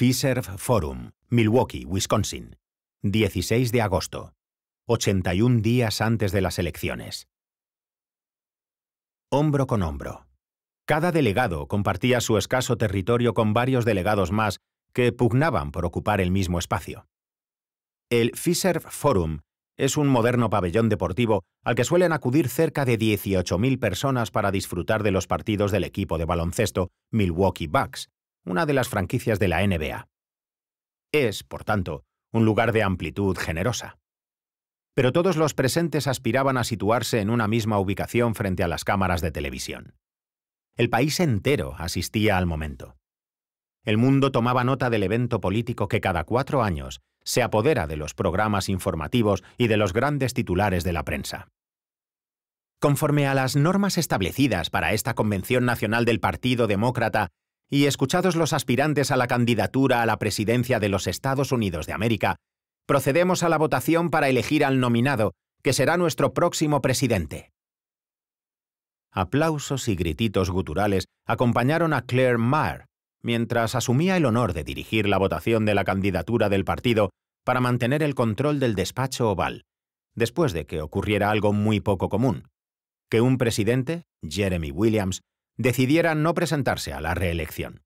Fiserv Forum, Milwaukee, Wisconsin, 16 de agosto, 81 días antes de las elecciones. Hombro con hombro. Cada delegado compartía su escaso territorio con varios delegados más que pugnaban por ocupar el mismo espacio. El Fisher Forum es un moderno pabellón deportivo al que suelen acudir cerca de 18.000 personas para disfrutar de los partidos del equipo de baloncesto Milwaukee Bucks, una de las franquicias de la NBA. Es, por tanto, un lugar de amplitud generosa. Pero todos los presentes aspiraban a situarse en una misma ubicación frente a las cámaras de televisión. El país entero asistía al momento. El mundo tomaba nota del evento político que cada cuatro años se apodera de los programas informativos y de los grandes titulares de la prensa. Conforme a las normas establecidas para esta Convención Nacional del Partido Demócrata y escuchados los aspirantes a la candidatura a la presidencia de los Estados Unidos de América, procedemos a la votación para elegir al nominado, que será nuestro próximo presidente. Aplausos y grititos guturales acompañaron a Claire Maher, mientras asumía el honor de dirigir la votación de la candidatura del partido para mantener el control del despacho oval, después de que ocurriera algo muy poco común, que un presidente, Jeremy Williams, decidiera no presentarse a la reelección.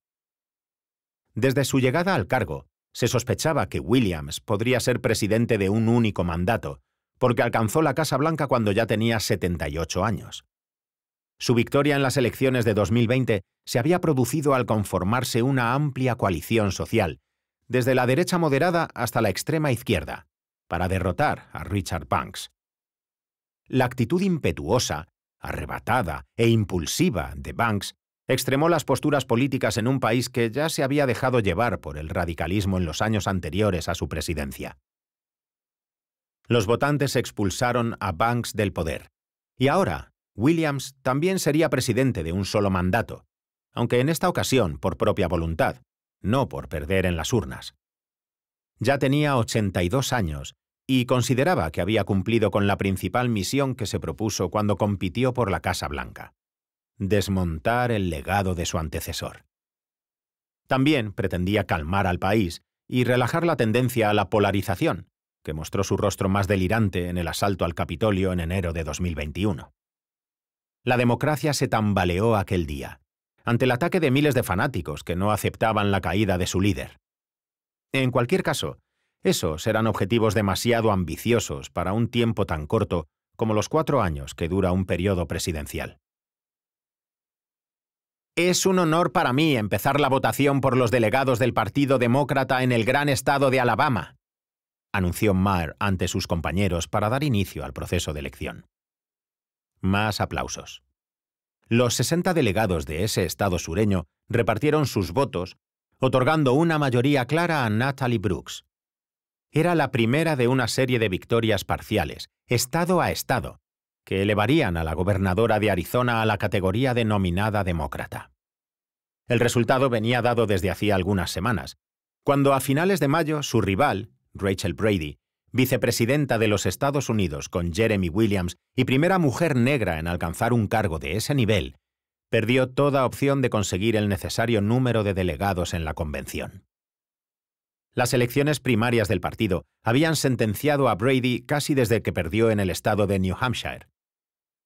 Desde su llegada al cargo, se sospechaba que Williams podría ser presidente de un único mandato, porque alcanzó la Casa Blanca cuando ya tenía 78 años. Su victoria en las elecciones de 2020 se había producido al conformarse una amplia coalición social, desde la derecha moderada hasta la extrema izquierda, para derrotar a Richard Banks. La actitud impetuosa arrebatada e impulsiva de Banks, extremó las posturas políticas en un país que ya se había dejado llevar por el radicalismo en los años anteriores a su presidencia. Los votantes expulsaron a Banks del poder. Y ahora, Williams también sería presidente de un solo mandato, aunque en esta ocasión por propia voluntad, no por perder en las urnas. Ya tenía 82 años y consideraba que había cumplido con la principal misión que se propuso cuando compitió por la Casa Blanca, desmontar el legado de su antecesor. También pretendía calmar al país y relajar la tendencia a la polarización, que mostró su rostro más delirante en el asalto al Capitolio en enero de 2021. La democracia se tambaleó aquel día, ante el ataque de miles de fanáticos que no aceptaban la caída de su líder. En cualquier caso, esos eran objetivos demasiado ambiciosos para un tiempo tan corto como los cuatro años que dura un periodo presidencial. Es un honor para mí empezar la votación por los delegados del Partido Demócrata en el gran estado de Alabama, anunció Maher ante sus compañeros para dar inicio al proceso de elección. Más aplausos. Los 60 delegados de ese estado sureño repartieron sus votos, otorgando una mayoría clara a Natalie Brooks, era la primera de una serie de victorias parciales, estado a estado, que elevarían a la gobernadora de Arizona a la categoría denominada demócrata. El resultado venía dado desde hacía algunas semanas, cuando a finales de mayo su rival, Rachel Brady, vicepresidenta de los Estados Unidos con Jeremy Williams y primera mujer negra en alcanzar un cargo de ese nivel, perdió toda opción de conseguir el necesario número de delegados en la convención. Las elecciones primarias del partido habían sentenciado a Brady casi desde que perdió en el estado de New Hampshire.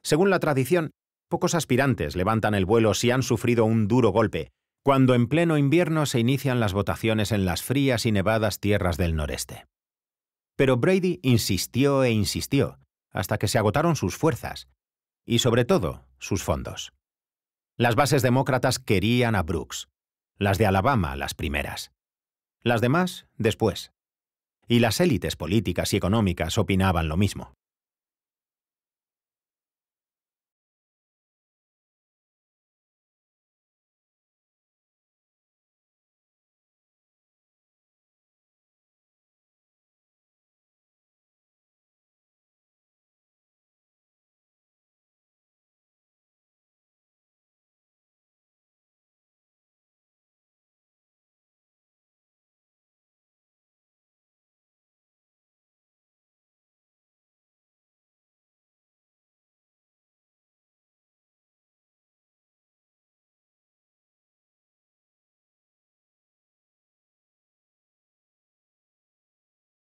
Según la tradición, pocos aspirantes levantan el vuelo si han sufrido un duro golpe, cuando en pleno invierno se inician las votaciones en las frías y nevadas tierras del noreste. Pero Brady insistió e insistió, hasta que se agotaron sus fuerzas, y sobre todo sus fondos. Las bases demócratas querían a Brooks, las de Alabama las primeras. Las demás, después. Y las élites políticas y económicas opinaban lo mismo.